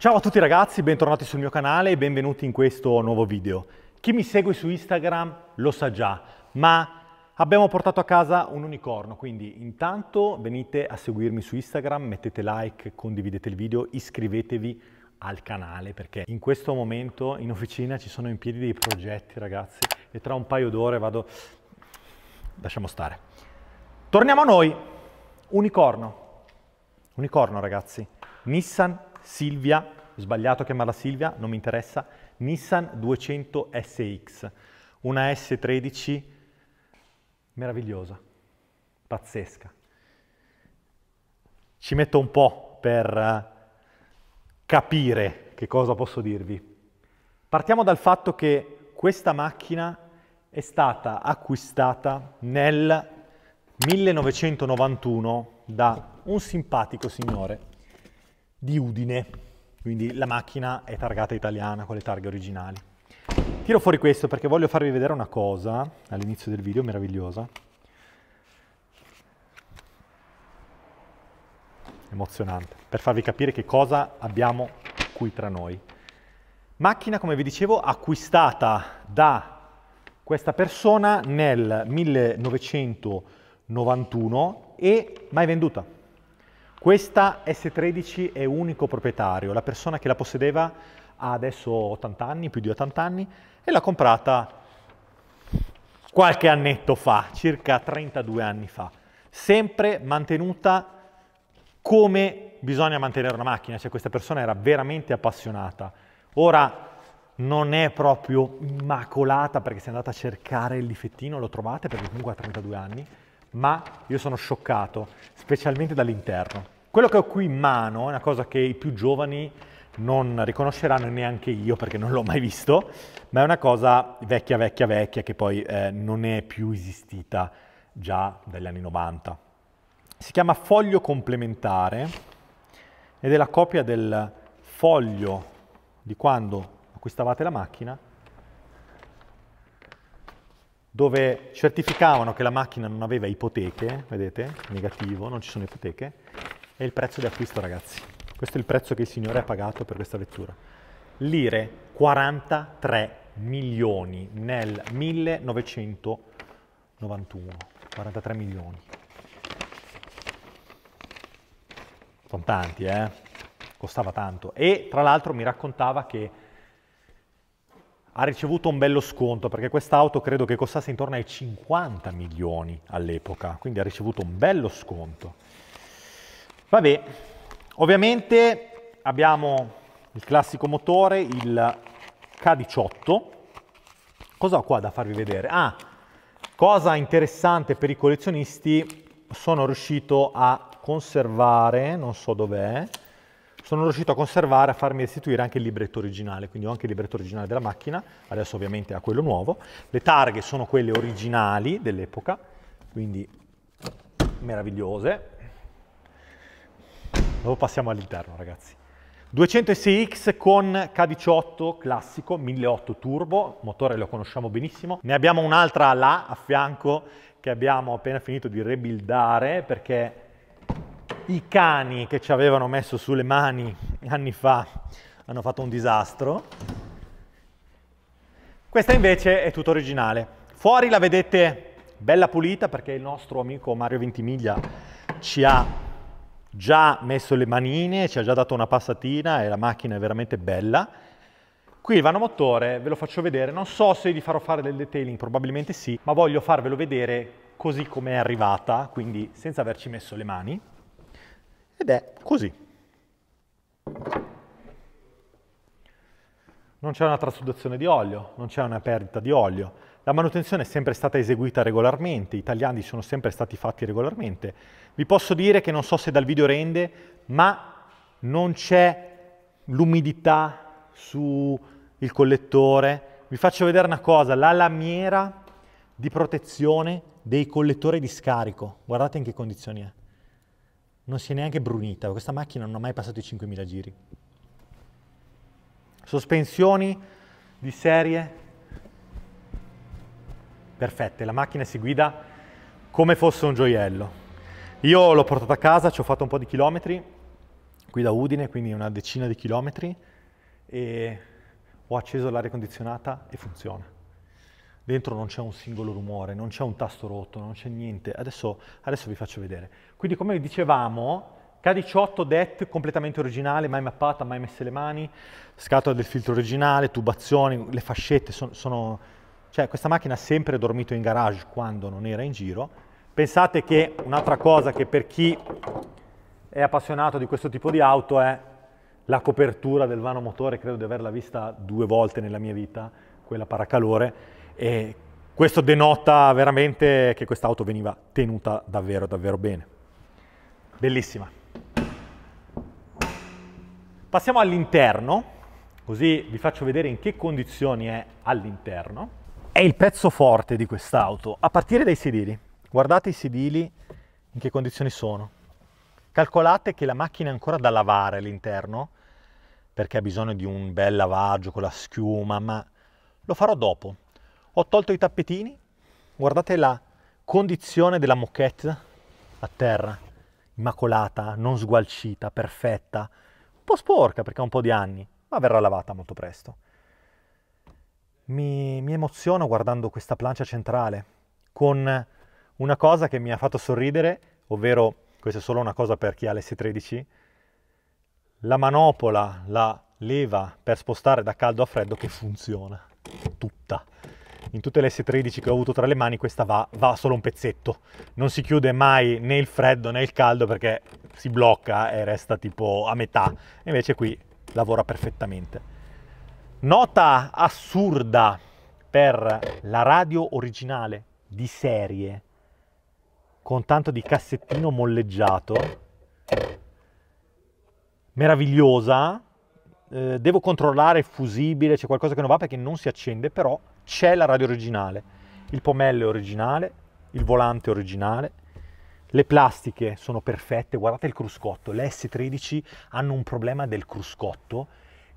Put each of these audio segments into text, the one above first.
Ciao a tutti ragazzi, bentornati sul mio canale e benvenuti in questo nuovo video. Chi mi segue su Instagram lo sa già, ma Abbiamo portato a casa un unicorno, quindi intanto venite a seguirmi su Instagram, mettete like, condividete il video, iscrivetevi al canale perché in questo momento in officina ci sono in piedi dei progetti ragazzi e tra un paio d'ore vado lasciamo stare. Torniamo a noi, unicorno. Unicorno ragazzi, Nissan Silvia, ho sbagliato a chiamarla Silvia, non mi interessa, Nissan 200 SX, una S13 meravigliosa, pazzesca. Ci metto un po' per eh, capire che cosa posso dirvi. Partiamo dal fatto che questa macchina è stata acquistata nel 1991 da un simpatico signore di Udine, quindi la macchina è targata italiana con le targhe originali. Tiro fuori questo perché voglio farvi vedere una cosa all'inizio del video meravigliosa. Emozionante, per farvi capire che cosa abbiamo qui tra noi. Macchina, come vi dicevo, acquistata da questa persona nel 1991 è mai venduta. Questa S13 è unico proprietario, la persona che la possedeva ha adesso 80 anni, più di 80 anni, e l'ha comprata qualche annetto fa, circa 32 anni fa. Sempre mantenuta come bisogna mantenere una macchina, cioè questa persona era veramente appassionata. Ora non è proprio immacolata perché se andate a cercare il difettino lo trovate perché comunque ha 32 anni, ma io sono scioccato, specialmente dall'interno. Quello che ho qui in mano è una cosa che i più giovani non riconosceranno neanche io perché non l'ho mai visto, ma è una cosa vecchia, vecchia, vecchia che poi eh, non è più esistita già dagli anni 90. Si chiama foglio complementare ed è la copia del foglio di quando acquistavate la macchina, dove certificavano che la macchina non aveva ipoteche, vedete, negativo, non ci sono ipoteche, e il prezzo di acquisto ragazzi. Questo è il prezzo che il signore ha pagato per questa vettura. Lire 43 milioni nel 1991, 43 milioni. Sono tanti, eh? Costava tanto. E tra l'altro mi raccontava che ha ricevuto un bello sconto perché quest'auto credo che costasse intorno ai 50 milioni all'epoca, quindi ha ricevuto un bello sconto. Vabbè, ovviamente abbiamo il classico motore, il K18. Cosa ho qua da farvi vedere? Ah, cosa interessante per i collezionisti, sono riuscito a conservare, non so dov'è, sono riuscito a conservare, a farmi restituire anche il libretto originale, quindi ho anche il libretto originale della macchina, adesso ovviamente ha quello nuovo. Le targhe sono quelle originali dell'epoca, quindi meravigliose. Dopo passiamo all'interno, ragazzi. 206X con K18 classico, 1.8 turbo, motore lo conosciamo benissimo. Ne abbiamo un'altra là a fianco che abbiamo appena finito di rebuildare perché i cani che ci avevano messo sulle mani anni fa hanno fatto un disastro. Questa invece è tutta originale. Fuori la vedete bella pulita perché il nostro amico Mario Ventimiglia ci ha già messo le manine, ci ha già dato una passatina e la macchina è veramente bella. Qui il vano motore, ve lo faccio vedere, non so se vi farò fare del detailing, probabilmente sì, ma voglio farvelo vedere così com'è arrivata, quindi senza averci messo le mani. Ed eh è così. Non c'è una trasudazione di olio, non c'è una perdita di olio. La manutenzione è sempre stata eseguita regolarmente, i tagliandi sono sempre stati fatti regolarmente. Vi posso dire che non so se dal video rende, ma non c'è l'umidità sul collettore. Vi faccio vedere una cosa, la lamiera di protezione dei collettori di scarico. Guardate in che condizioni è non si è neanche brunita, questa macchina non ha mai passato i 5.000 giri. Sospensioni di serie perfette, la macchina si guida come fosse un gioiello. Io l'ho portata a casa, ci ho fatto un po' di chilometri, qui da Udine, quindi una decina di chilometri, e ho acceso l'aria condizionata e funziona dentro non c'è un singolo rumore, non c'è un tasto rotto, non c'è niente. Adesso, adesso vi faccio vedere. Quindi come vi dicevamo, K18 DET completamente originale, mai mappata, mai messe le mani, scatola del filtro originale, tubazioni, le fascette sono, sono... Cioè questa macchina ha sempre dormito in garage quando non era in giro. Pensate che un'altra cosa che per chi è appassionato di questo tipo di auto è la copertura del vano motore, credo di averla vista due volte nella mia vita, quella paracalore, e questo denota veramente che quest'auto veniva tenuta davvero, davvero bene. Bellissima. Passiamo all'interno, così vi faccio vedere in che condizioni è all'interno. È il pezzo forte di quest'auto, a partire dai sedili. Guardate i sedili in che condizioni sono. Calcolate che la macchina è ancora da lavare all'interno, perché ha bisogno di un bel lavaggio con la schiuma, ma lo farò dopo ho tolto i tappetini, guardate la condizione della moquette a terra, immacolata, non sgualcita, perfetta, un po' sporca perché ha un po' di anni, ma verrà lavata molto presto. Mi, mi emoziono guardando questa plancia centrale con una cosa che mi ha fatto sorridere, ovvero, questa è solo una cosa per chi ha l'S13, la manopola, la leva per spostare da caldo a freddo che funziona, tutta in tutte le S13 che ho avuto tra le mani questa va, va solo un pezzetto. Non si chiude mai né il freddo né il caldo perché si blocca e resta tipo a metà. Invece qui lavora perfettamente. Nota assurda per la radio originale di serie con tanto di cassettino molleggiato. Meravigliosa. Eh, devo controllare il fusibile, c'è qualcosa che non va perché non si accende, però c'è la radio originale, il pomello è originale, il volante è originale, le plastiche sono perfette, guardate il cruscotto, le S13 hanno un problema del cruscotto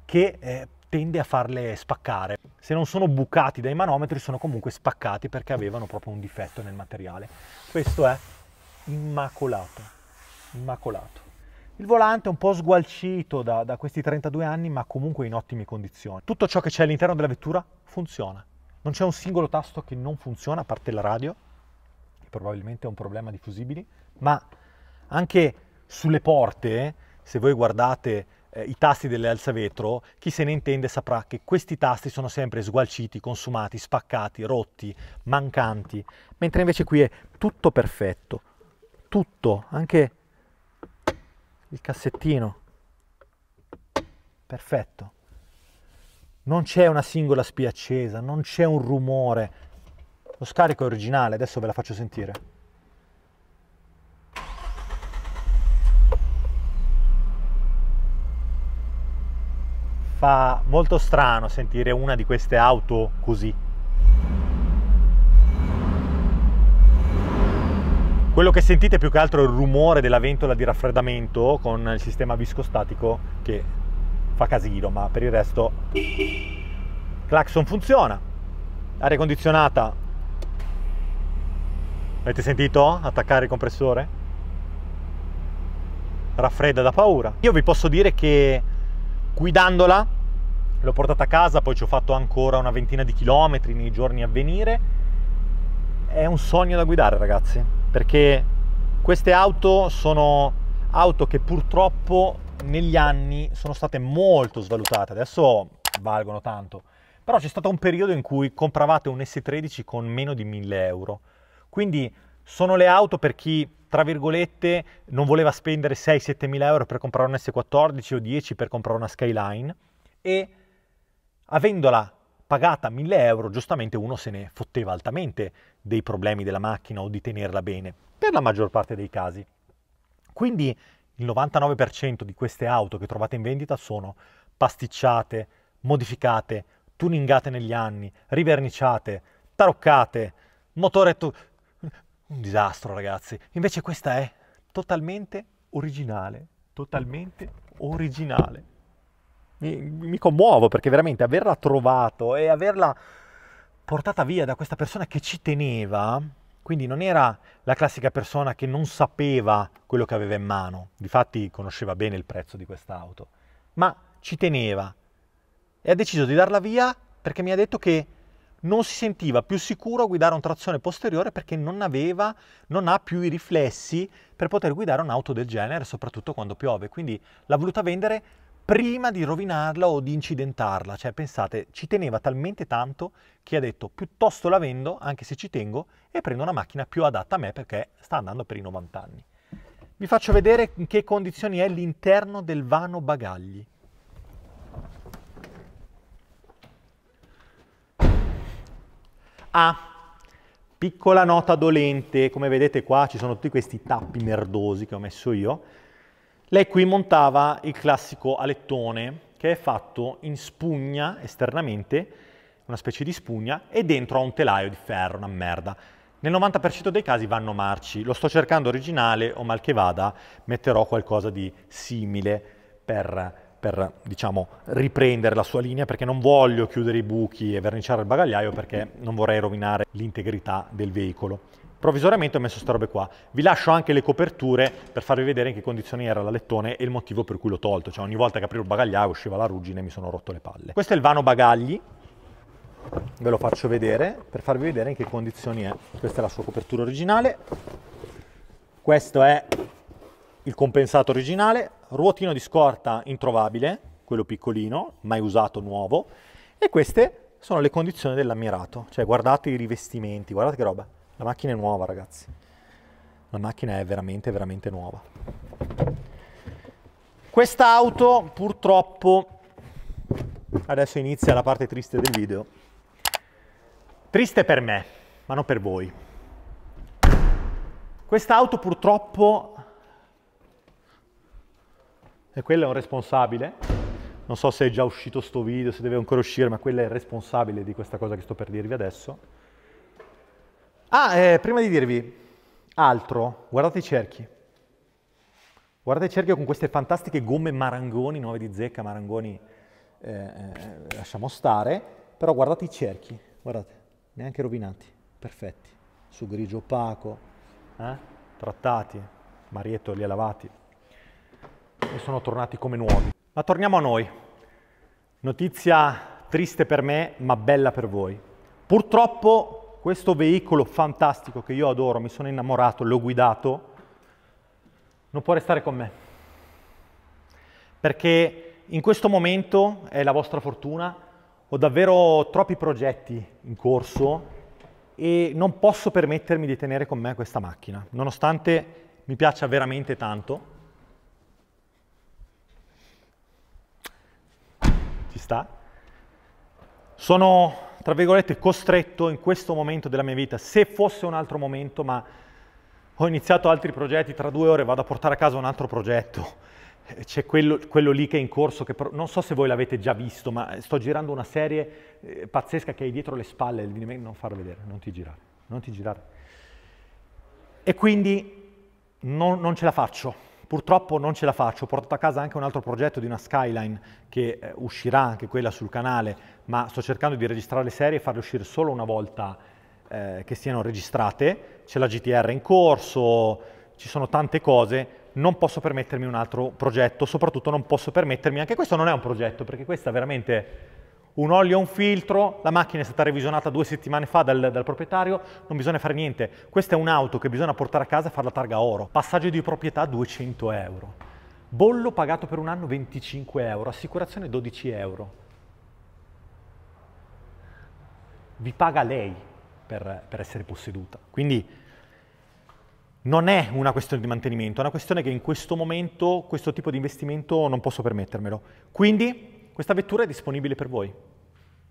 che eh, tende a farle spaccare. Se non sono bucati dai manometri sono comunque spaccati perché avevano proprio un difetto nel materiale. Questo è immacolato, immacolato. Il volante è un po' sgualcito da, da questi 32 anni ma comunque in ottime condizioni. Tutto ciò che c'è all'interno della vettura funziona. Non c'è un singolo tasto che non funziona, a parte la radio, che probabilmente è un problema di fusibili, ma anche sulle porte, eh, se voi guardate eh, i tasti delle alzavetro, chi se ne intende saprà che questi tasti sono sempre sgualciti, consumati, spaccati, rotti, mancanti, mentre invece qui è tutto perfetto, tutto, anche il cassettino, perfetto non c'è una singola spia accesa, non c'è un rumore. Lo scarico è originale, adesso ve la faccio sentire. Fa molto strano sentire una di queste auto così. Quello che sentite più che altro è il rumore della ventola di raffreddamento con il sistema viscostatico che fa casino, ma per il resto clacson funziona. Aria condizionata. Avete sentito attaccare il compressore? Raffredda da paura. Io vi posso dire che guidandola l'ho portata a casa, poi ci ho fatto ancora una ventina di chilometri nei giorni a venire. È un sogno da guidare, ragazzi, perché queste auto sono auto che purtroppo negli anni sono state molto svalutate, adesso valgono tanto, però c'è stato un periodo in cui compravate un S13 con meno di 1000 euro, quindi sono le auto per chi, tra virgolette, non voleva spendere 6-7 mila euro per comprare un S14 o 10 per comprare una Skyline e avendola pagata 1000 euro, giustamente uno se ne fotteva altamente dei problemi della macchina o di tenerla bene, per la maggior parte dei casi. Quindi il 99% di queste auto che trovate in vendita sono pasticciate, modificate, tuningate negli anni, riverniciate, taroccate, motore... Tu- un disastro ragazzi. Invece questa è totalmente originale, totalmente originale. Mi, mi commuovo perché veramente averla trovato e averla portata via da questa persona che ci teneva quindi non era la classica persona che non sapeva quello che aveva in mano, difatti conosceva bene il prezzo di quest'auto, ma ci teneva e ha deciso di darla via perché mi ha detto che non si sentiva più sicuro a guidare un trazione posteriore perché non aveva, non ha più i riflessi per poter guidare un'auto del genere, soprattutto quando piove. Quindi l'ha voluta vendere prima di rovinarla o di incidentarla, cioè pensate, ci teneva talmente tanto che ha detto piuttosto la vendo, anche se ci tengo, e prendo una macchina più adatta a me perché sta andando per i 90 anni. Vi faccio vedere in che condizioni è l'interno del vano bagagli. Ah, piccola nota dolente, come vedete qua ci sono tutti questi tappi merdosi che ho messo io, lei qui montava il classico alettone che è fatto in spugna esternamente, una specie di spugna, e dentro ha un telaio di ferro, una merda. Nel 90% dei casi vanno marci, lo sto cercando originale o mal che vada, metterò qualcosa di simile per, per diciamo, riprendere la sua linea perché non voglio chiudere i buchi e verniciare il bagagliaio perché non vorrei rovinare l'integrità del veicolo. Provvisoriamente ho messo queste robe qua. Vi lascio anche le coperture per farvi vedere in che condizioni era l'alettone e il motivo per cui l'ho tolto. Cioè ogni volta che aprivo il bagagliaio usciva la ruggine e mi sono rotto le palle. Questo è il vano bagagli. Ve lo faccio vedere per farvi vedere in che condizioni è. Questa è la sua copertura originale. Questo è il compensato originale. Ruotino di scorta introvabile, quello piccolino, mai usato, nuovo. E queste sono le condizioni dell'ammirato. Cioè guardate i rivestimenti, guardate che roba. La macchina è nuova, ragazzi. La macchina è veramente, veramente nuova. Quest'auto, purtroppo, adesso inizia la parte triste del video. Triste per me, ma non per voi. Quest'auto purtroppo, e quello è un responsabile, non so se è già uscito sto video, se deve ancora uscire, ma quello è il responsabile di questa cosa che sto per dirvi adesso Ah, eh, prima di dirvi altro, guardate i cerchi. Guardate i cerchi con queste fantastiche gomme marangoni, nuove di zecca, marangoni eh, eh, lasciamo stare, però guardate i cerchi, guardate, neanche rovinati, perfetti, su grigio opaco, eh? trattati, Marietto li ha lavati e sono tornati come nuovi. Ma torniamo a noi. Notizia triste per me, ma bella per voi. Purtroppo questo veicolo fantastico che io adoro, mi sono innamorato, l'ho guidato, non può restare con me. Perché in questo momento è la vostra fortuna, ho davvero troppi progetti in corso e non posso permettermi di tenere con me questa macchina, nonostante mi piaccia veramente tanto. Ci sta. Sono tra virgolette, costretto in questo momento della mia vita, se fosse un altro momento, ma ho iniziato altri progetti, tra due ore vado a portare a casa un altro progetto. Eh, c'è quello, quello lì che è in corso, che non so se voi l'avete già visto, ma sto girando una serie eh, pazzesca che hai dietro le spalle, non farla vedere, non ti girare, non ti girare. E quindi non, non ce la faccio. Purtroppo non ce la faccio, ho portato a casa anche un altro progetto di una skyline che eh, uscirà anche quella sul canale, ma sto cercando di registrare le serie e farle uscire solo una volta eh, che siano registrate. C'è la GTR in corso, ci sono tante cose, non posso permettermi un altro progetto, soprattutto non posso permettermi, anche questo non è un progetto, perché questa veramente un olio, e un filtro, la macchina è stata revisionata due settimane fa dal, dal proprietario, non bisogna fare niente. Questa è un'auto che bisogna portare a casa e fare la targa oro. Passaggio di proprietà 200 euro. Bollo pagato per un anno 25 euro, assicurazione 12 euro. Vi paga lei per, per essere posseduta. Quindi non è una questione di mantenimento, è una questione che in questo momento questo tipo di investimento non posso permettermelo. Quindi questa vettura è disponibile per voi.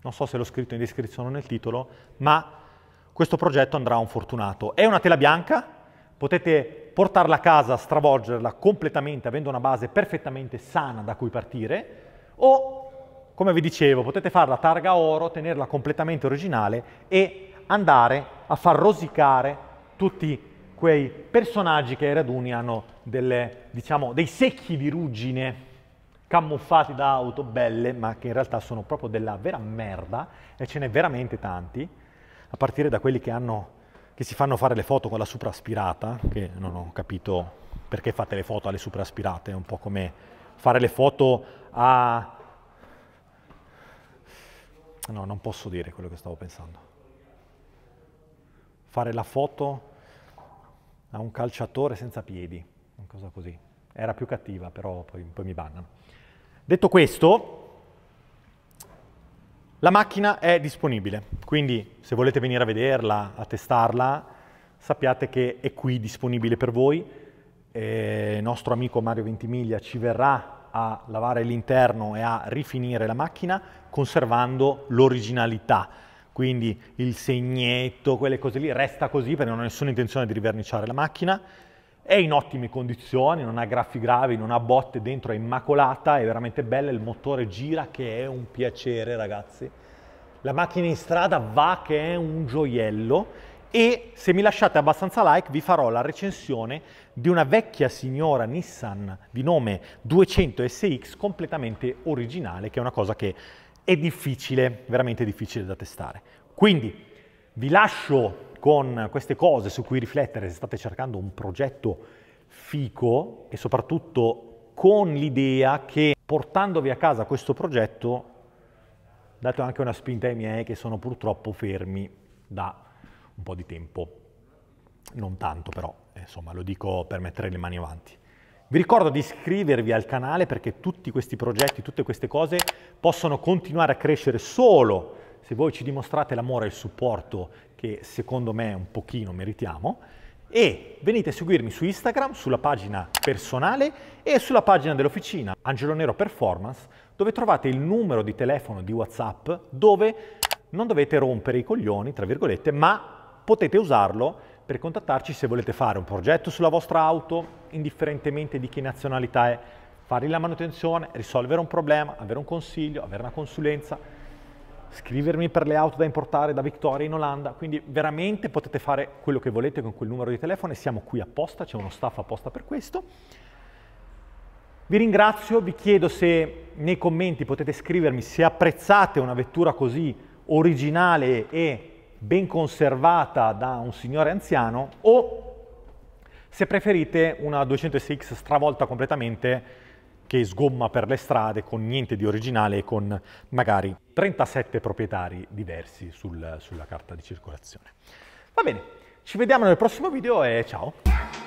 Non so se l'ho scritto in descrizione o nel titolo, ma questo progetto andrà a un fortunato. È una tela bianca, potete portarla a casa, stravolgerla completamente avendo una base perfettamente sana da cui partire o, come vi dicevo, potete farla targa oro, tenerla completamente originale e andare a far rosicare tutti quei personaggi che ai raduni hanno delle, diciamo, dei secchi di ruggine camuffati da auto belle, ma che in realtà sono proprio della vera merda, e ce n'è veramente tanti, a partire da quelli che, hanno, che si fanno fare le foto con la supraspirata, che non ho capito perché fate le foto alle supraspirate, è un po' come fare le foto a... No, non posso dire quello che stavo pensando. Fare la foto a un calciatore senza piedi, una cosa così. Era più cattiva, però poi, poi mi bannano. Detto questo, la macchina è disponibile, quindi se volete venire a vederla, a testarla, sappiate che è qui disponibile per voi. Eh, il nostro amico Mario Ventimiglia ci verrà a lavare l'interno e a rifinire la macchina conservando l'originalità. Quindi il segnetto, quelle cose lì, resta così perché non ho nessuna intenzione di riverniciare la macchina. È in ottime condizioni, non ha graffi gravi, non ha botte, dentro è immacolata, è veramente bella, il motore gira che è un piacere ragazzi. La macchina in strada va che è un gioiello e se mi lasciate abbastanza like vi farò la recensione di una vecchia signora Nissan di nome 200 SX completamente originale che è una cosa che è difficile, veramente difficile da testare. Quindi vi lascio con queste cose su cui riflettere se state cercando un progetto fico e soprattutto con l'idea che portandovi a casa questo progetto date anche una spinta ai miei che sono purtroppo fermi da un po' di tempo. Non tanto però, insomma lo dico per mettere le mani avanti. Vi ricordo di iscrivervi al canale perché tutti questi progetti, tutte queste cose possono continuare a crescere solo se voi ci dimostrate l'amore e il supporto che secondo me un pochino meritiamo, e venite a seguirmi su Instagram, sulla pagina personale e sulla pagina dell'officina Angelo Nero Performance, dove trovate il numero di telefono di WhatsApp dove non dovete rompere i coglioni, tra virgolette, ma potete usarlo per contattarci se volete fare un progetto sulla vostra auto, indifferentemente di che nazionalità è, fargli la manutenzione, risolvere un problema, avere un consiglio, avere una consulenza scrivermi per le auto da importare da Victoria in Olanda, quindi veramente potete fare quello che volete con quel numero di telefono e siamo qui apposta, c'è uno staff apposta per questo. Vi ringrazio, vi chiedo se nei commenti potete scrivermi se apprezzate una vettura così originale e ben conservata da un signore anziano o se preferite una 206 stravolta completamente che sgomma per le strade con niente di originale e con magari 37 proprietari diversi sul, sulla carta di circolazione. Va bene, ci vediamo nel prossimo video e ciao!